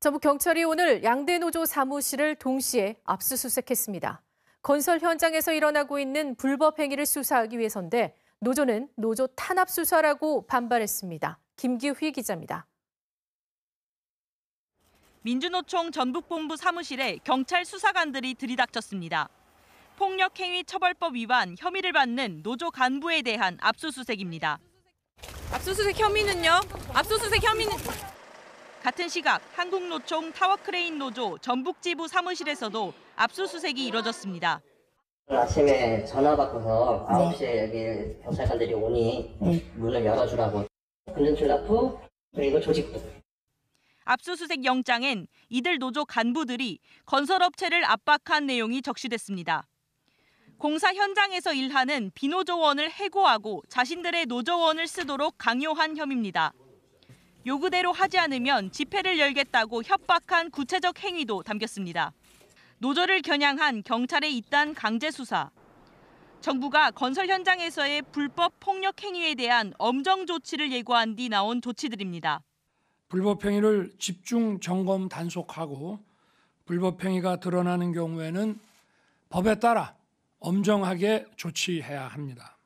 전북 경찰이 오늘 양대 노조 사무실을 동시에 압수수색했습니다. 건설 현장에서 일어나고 있는 불법 행위를 수사하기 위해서인데 노조는 노조 탄압 수사라고 반발했습니다. 김기휘 기자입니다. 민주노총 전북본부 사무실에 경찰 수사관들이 들이닥쳤습니다. 폭력행위 처벌법 위반 혐의를 받는 노조 간부에 대한 압수수색입니다. 압수수색 혐의는요? 압수수색 혐의는 같은 시각 한국노총 타워크레인 노조 전북지부 사무실에서도 압수수색이 이뤄졌습니다. 아침에 전화 받고서 9시에 여기 경찰관들이 오니 네. 문을 열어주라고 금전출납부 그리고 조직부 압수수색 영장엔 이들 노조 간부들이 건설업체를 압박한 내용이 적시됐습니다. 공사 현장에서 일하는 비노조원을 해고하고 자신들의 노조원을 쓰도록 강요한 혐의입니다. 요구대로 하지 않으면 집회를 열겠다고 협박한 구체적 행위도 담겼습니다. 노조를 겨냥한 경찰의 잇단 강제 수사. 정부가 건설 현장에서의 불법 폭력 행위에 대한 엄정 조치를 예고한 뒤 나온 조치들입니다. 불법 행위를 집중 점검 단속하고 불법 행위가 드러나는 경우에는 법에 따라 엄정하게 조치해야 합니다.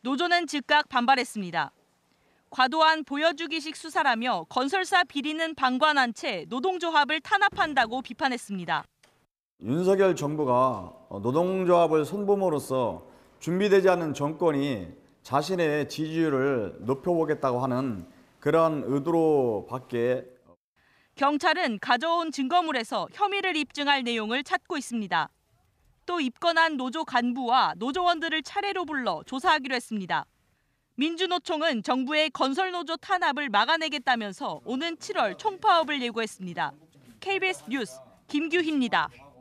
노조는 즉각 반발했습니다. 과도한 보여주기식 수사라며 건설사 비리는 방관한 채 노동조합을 탄압한다고 비판했습니다. 윤석열 정부가 노동조합을 손범으로서 준비되지 않은 정권이 자신의 지지율을 높여보겠다고 하는 그런 의도로밖에 경찰은 가져온 증거물에서 혐의를 입증할 내용을 찾고 있습니다. 또 입건한 노조 간부와 노조원들을 차례로 불러 조사하기로 했습니다. 민주노총은 정부의 건설노조 탄압을 막아내겠다면서 오는 7월 총파업을 예고했습니다. KBS 뉴스 김규희입니다.